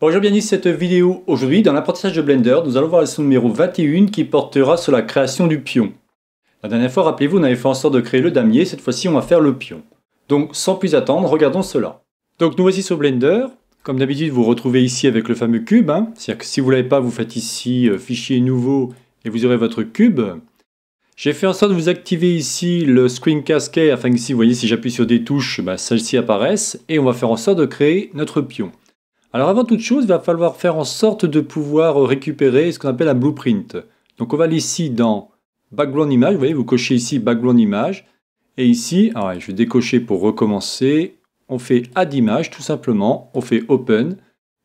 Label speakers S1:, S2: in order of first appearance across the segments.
S1: Bonjour bienvenue cette vidéo. Aujourd'hui dans l'apprentissage de Blender, nous allons voir la leçon numéro 21 qui portera sur la création du pion. La dernière fois, rappelez-vous, on avait fait en sorte de créer le damier, cette fois-ci on va faire le pion. Donc sans plus attendre, regardons cela. Donc nous voici sur Blender. Comme d'habitude, vous, vous retrouvez ici avec le fameux cube. Hein. C'est-à-dire que si vous ne l'avez pas, vous faites ici euh, Fichier nouveau et vous aurez votre cube. J'ai fait en sorte de vous activer ici le Screen Cascade afin que si vous voyez si j'appuie sur des touches, bah, celles-ci apparaissent. Et on va faire en sorte de créer notre pion. Alors avant toute chose, il va falloir faire en sorte de pouvoir euh, récupérer ce qu'on appelle un blueprint. Donc on va aller ici dans Background Image, vous voyez, vous cochez ici Background Image, et ici, ah je vais décocher pour recommencer, on fait Add Image tout simplement, on fait Open,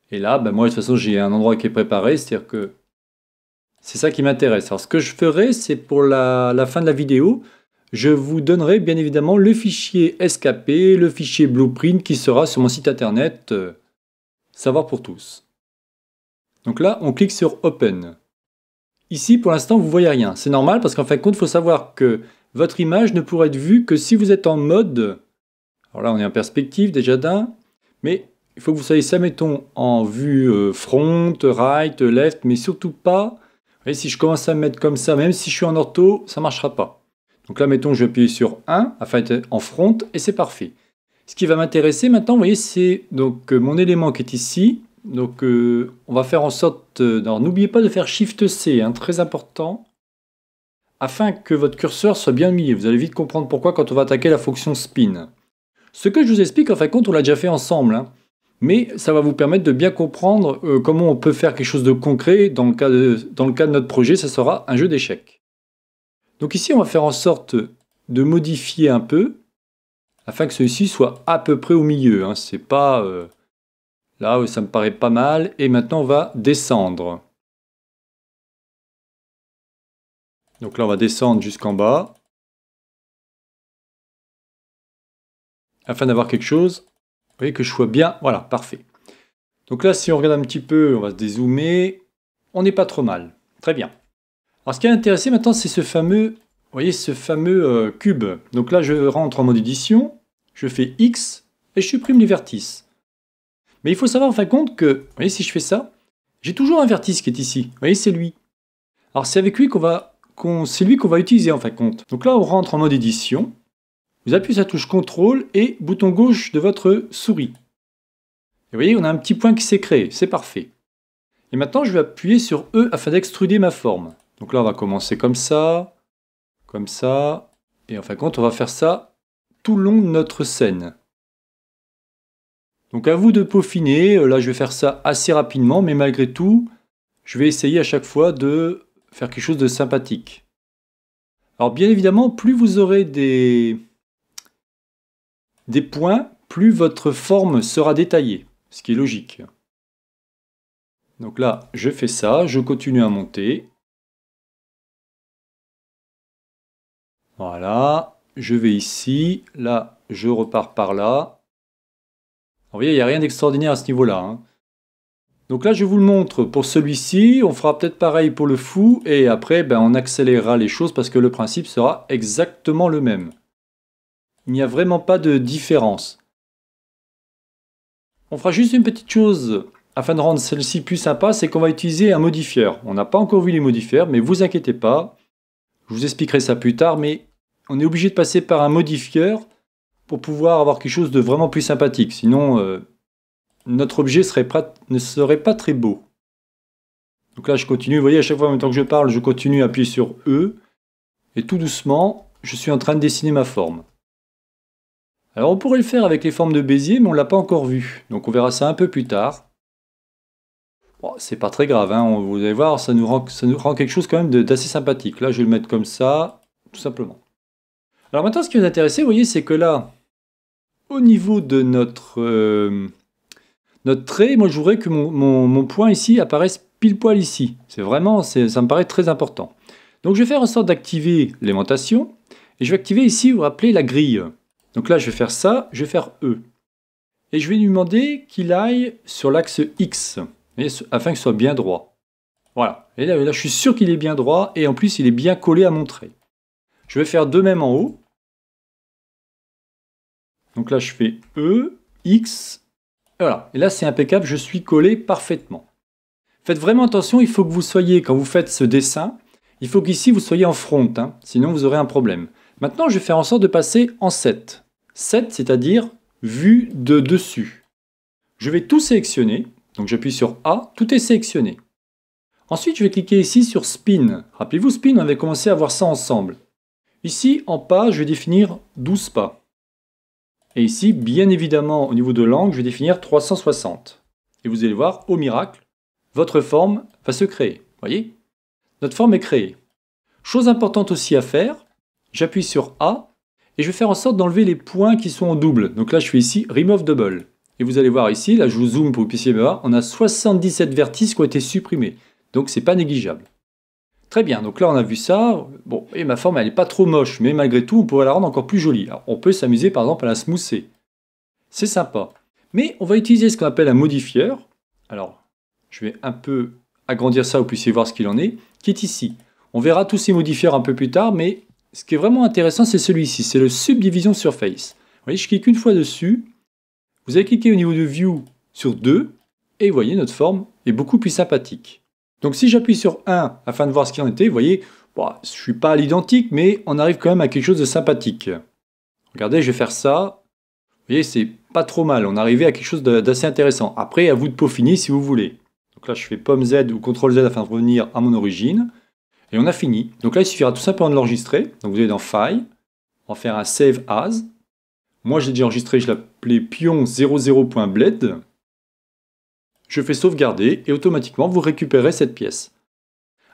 S1: et là, ben moi de toute façon j'ai un endroit qui est préparé, c'est-à-dire que c'est ça qui m'intéresse. Alors ce que je ferai, c'est pour la, la fin de la vidéo, je vous donnerai bien évidemment le fichier SKP, le fichier Blueprint qui sera sur mon site internet. Euh, Savoir pour tous. Donc là, on clique sur Open. Ici, pour l'instant, vous voyez rien. C'est normal parce qu'en fin de compte, il faut savoir que votre image ne pourrait être vue que si vous êtes en mode... Alors là, on est en perspective déjà d'un, mais il faut que vous soyez, ça mettons, en vue euh, front, right, left, mais surtout pas... Vous voyez, si je commence à me mettre comme ça, même si je suis en ortho, ça ne marchera pas. Donc là, mettons, je vais appuyer sur 1 afin d'être en front et c'est parfait. Ce qui va m'intéresser maintenant, vous voyez, c'est donc euh, mon élément qui est ici. Donc euh, on va faire en sorte... alors euh, n'oubliez pas de faire Shift C, hein, très important, afin que votre curseur soit bien mis. Vous allez vite comprendre pourquoi quand on va attaquer la fonction spin. Ce que je vous explique, en fin de compte, on l'a déjà fait ensemble. Hein. mais ça va vous permettre de bien comprendre comment on peut faire quelque chose de concret. Dans le cas de, dans le cas de notre projet, ça sera un jeu d'échecs. Donc ici, on va faire en sorte de modifier un peu afin que celui-ci soit à peu près au milieu. Hein. C'est pas... Euh, là là, ça me paraît pas mal. Et maintenant, on va descendre. Donc là, on va descendre jusqu'en bas. Afin d'avoir quelque chose, vous voyez que je sois bien. Voilà, parfait. Donc là, si on regarde un petit peu, on va se dézoomer. On n'est pas trop mal. Très bien. Alors ce qui est intéressé maintenant, c'est ce fameux vous voyez ce fameux euh, cube. Donc là, je rentre en mode édition, je fais X et je supprime les vertices. Mais il faut savoir en fin de compte que, voyez, si je fais ça, j'ai toujours un vertice qui est ici. Vous voyez, c'est lui. Alors c'est avec lui qu'on va, c'est lui qu'on va utiliser en fin de compte. Donc là, on rentre en mode édition. Vous appuyez sur la touche CTRL et bouton gauche de votre souris. Et vous voyez, on a un petit point qui s'est créé. C'est parfait. Et maintenant, je vais appuyer sur E afin d'extruder ma forme. Donc là, on va commencer comme ça. Comme ça. Et en fin de compte, on va faire ça tout le long de notre scène. Donc à vous de peaufiner. Euh, là, je vais faire ça assez rapidement, mais malgré tout, je vais essayer à chaque fois de faire quelque chose de sympathique. Alors bien évidemment, plus vous aurez des, des points, plus votre forme sera détaillée, ce qui est logique. Donc là, je fais ça, je continue à monter. Voilà, je vais ici, là, je repars par là. vous voyez, il n'y a rien d'extraordinaire à ce niveau-là. Hein. Donc là, je vous le montre pour celui-ci. On fera peut-être pareil pour le fou. Et après, ben, on accélérera les choses parce que le principe sera exactement le même. Il n'y a vraiment pas de différence. On fera juste une petite chose afin de rendre celle-ci plus sympa, c'est qu'on va utiliser un modifieur. On n'a pas encore vu les modifiers, mais vous inquiétez pas. Je vous expliquerai ça plus tard, mais on est obligé de passer par un modifieur pour pouvoir avoir quelque chose de vraiment plus sympathique. Sinon, euh, notre objet ne serait pas très beau. Donc là, je continue. Vous voyez, à chaque fois, en même temps que je parle, je continue à appuyer sur E. Et tout doucement, je suis en train de dessiner ma forme. Alors, on pourrait le faire avec les formes de Bézier, mais on ne l'a pas encore vu. Donc, on verra ça un peu plus tard. Bon, oh, c'est pas très grave, hein. vous allez voir, ça nous rend quelque chose quand même d'assez sympathique. Là, je vais le mettre comme ça, tout simplement. Alors maintenant, ce qui nous intéresser, vous voyez, c'est que là, au niveau de notre, euh, notre trait, moi je voudrais que mon, point ici apparaisse pile poil ici. C'est vraiment, ça me paraît très important. Donc je vais faire en sorte d'activer l'aimantation, et je vais activer ici, vous vous rappelez, la grille. Donc là, je vais faire ça, je vais faire E. Et je vais lui demander qu'il aille sur l'axe X, afin qu'il soit bien droit. Voilà, et là je suis sûr qu'il est bien droit, et en plus il est bien collé à mon trait. Je vais faire de même en haut, donc là, je fais E, X. Voilà. Et là, c'est impeccable. Je suis collé parfaitement. Faites vraiment attention. Il faut que vous soyez, quand vous faites ce dessin, il faut qu'ici, vous soyez en front. Hein. sinon, vous aurez un problème. Maintenant, je vais faire en sorte de passer en 7. 7, c'est-à-dire vue de dessus. Je vais tout sélectionner. Donc j'appuie sur A, tout est sélectionné. Ensuite, je vais cliquer ici sur Spin. Rappelez-vous, Spin, on avait commencé à voir ça ensemble. Ici, en pas, je vais définir 12 pas. Et ici, bien évidemment, au niveau de l'angle, je vais définir 360. Et vous allez voir, au miracle, votre forme va se créer. Vous voyez Notre forme est créée. Chose importante aussi à faire, j'appuie sur A et je vais faire en sorte d'enlever les points qui sont en double. Donc là, je fais ici Remove Double. Et vous allez voir ici, là je vous zoome pour que vous puissiez voir, on a 77 vertices qui ont été supprimés. Donc ce n'est pas négligeable. Très bien, donc là on a vu ça, bon, et ma forme elle n'est pas trop moche, mais malgré tout on pourrait la rendre encore plus jolie. on peut s'amuser par exemple à la smousser. C'est sympa. Mais on va utiliser ce qu'on appelle un modifieur. Alors, je vais un peu agrandir ça, vous puissiez voir ce qu'il en est, qui est ici. On verra tous ces modifieurs un peu plus tard, mais ce qui est vraiment intéressant, c'est celui-ci, c'est le Subdivision Surface. Vous voyez, je clique une fois dessus, vous allez cliquer au niveau de View sur 2, et vous voyez, notre forme est beaucoup plus sympathique. Donc si j'appuie sur 1 afin de voir ce qu'il en était, vous voyez, bah, je ne suis pas à l'identique, mais on arrive quand même à quelque chose de sympathique. Regardez, je vais faire ça. Vous voyez, c'est pas trop mal. On est à quelque chose d'assez intéressant. Après, à vous de peaufiner si vous voulez. Donc là, je fais pomme Z ou CTRL Z afin de revenir à mon origine. Et on a fini. Donc là, il suffira tout simplement de l'enregistrer. Donc vous allez dans File, en faire un Save As. Moi, j'ai déjà enregistré, je l'appelais pion00.bled. Je fais sauvegarder et automatiquement vous récupérez cette pièce.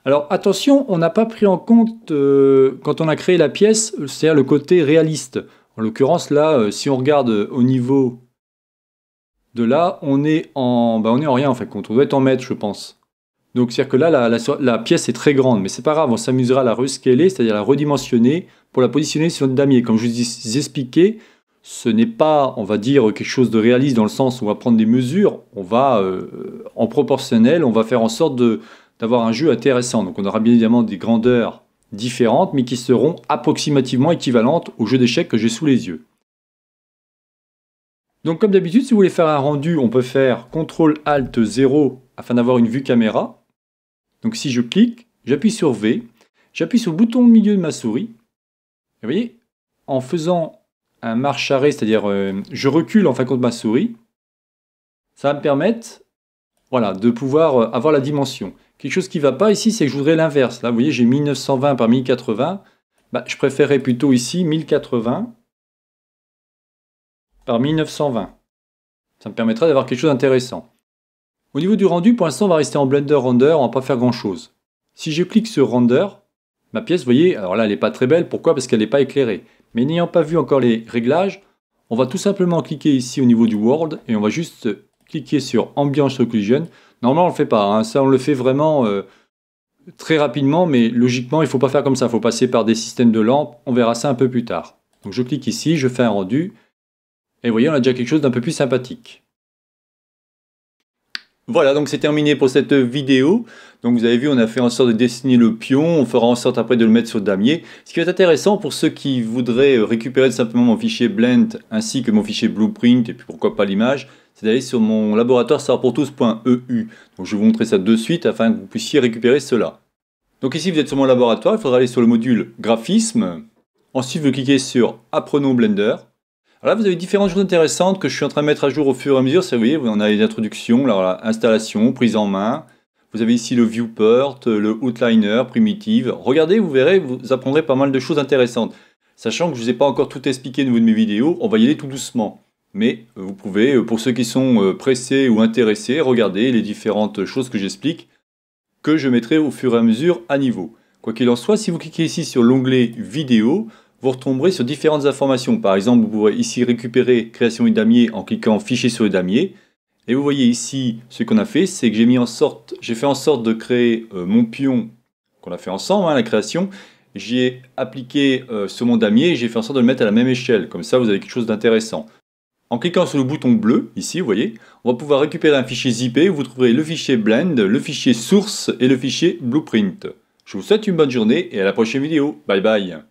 S1: Alors attention, on n'a pas pris en compte euh, quand on a créé la pièce, c'est-à-dire le côté réaliste. En l'occurrence là, euh, si on regarde euh, au niveau de là, on est en, ben, on est en rien en fait, on doit être en mètres je pense. Donc c'est-à-dire que là, la, la, pièce est très grande, mais c'est pas grave, on s'amusera à la rescaler, c'est-à-dire la redimensionner pour la positionner sur le damier. Comme je vous ai expliqué, ce n'est pas, on va dire, quelque chose de réaliste dans le sens où on va prendre des mesures, on va, euh, en proportionnel, on va faire en sorte d'avoir un jeu intéressant. Donc on aura bien évidemment des grandeurs différentes, mais qui seront approximativement équivalentes au jeu d'échecs que j'ai sous les yeux. Donc comme d'habitude, si vous voulez faire un rendu, on peut faire CTRL ALT 0 afin d'avoir une vue caméra. Donc si je clique, j'appuie sur V, j'appuie sur le bouton au milieu de ma souris. Et vous voyez, en faisant un marche arrêt, c'est-à-dire euh, je recule en fin de compte ma souris, ça va me permettre voilà, de pouvoir euh, avoir la dimension. Quelque chose qui ne va pas ici, c'est que je voudrais l'inverse. Là, vous voyez, j'ai 1920 par 1080. Bah, je préférerais plutôt ici 1080 par 1920. Ça me permettra d'avoir quelque chose d'intéressant. Au niveau du rendu, pour l'instant, on va rester en Blender Render, on ne va pas faire grand-chose. Si je clique sur Render, ma pièce, vous voyez, alors là, elle n'est pas très belle. Pourquoi Parce qu'elle n'est pas éclairée. Mais n'ayant pas vu encore les réglages, on va tout simplement cliquer ici au niveau du World et on va juste cliquer sur Ambiance Occlusion. Normalement, on ne le fait pas. Hein. Ça, on le fait vraiment euh, très rapidement, mais logiquement, il ne faut pas faire comme ça. Il faut passer par des systèmes de lampes. On verra ça un peu plus tard. Donc, je clique ici, je fais un rendu. Et vous voyez, on a déjà quelque chose d'un peu plus sympathique. Voilà, donc c'est terminé pour cette vidéo. Donc vous avez vu, on a fait en sorte de dessiner le pion, on fera en sorte après de le mettre sur le damier. Ce qui est intéressant pour ceux qui voudraient récupérer simplement mon fichier Blend ainsi que mon fichier Blueprint et puis pourquoi pas l'image, c'est d'aller sur mon laboratoire sort pour e Donc je vais vous montrer ça de suite afin que vous puissiez récupérer cela. Donc ici vous êtes sur mon laboratoire, il faudra aller sur le module graphisme. Ensuite vous cliquez sur Apprenons Blender. Alors là, vous avez différentes choses intéressantes que je suis en train de mettre à jour au fur et à mesure. Vous voyez, on a les introductions, là, installation, prise en main. Vous avez ici le viewport, euh, le outliner, primitive. Regardez, vous verrez, vous apprendrez pas mal de choses intéressantes. Sachant que je ne vous ai pas encore tout expliqué au niveau de mes vidéos, on va y aller tout doucement. Mais euh, vous pouvez, euh, pour ceux qui sont pressés ou intéressés, regarder les différentes choses que j'explique, que je mettrai au fur et à mesure à niveau. Quoi qu'il en soit, si vous cliquez ici sur l'onglet vidéo, vous retomberez sur différentes informations. Par exemple, vous pourrez ici récupérer création du damier en cliquant fichier sur le damier. Et vous voyez ici, ce qu'on a fait, c'est que j'ai mis en sorte, j'ai fait en sorte de créer euh, mon pion qu'on a fait ensemble, hein, la création. J'ai appliqué euh, sur mon damier et j'ai fait en sorte de le mettre à la même échelle. Comme ça, vous avez quelque chose d'intéressant. En cliquant sur le bouton bleu, ici, vous voyez, on va pouvoir récupérer un fichier zippé où vous trouverez le fichier blend, le fichier source et le fichier blueprint. Je vous souhaite une bonne journée et à la prochaine vidéo. Bye bye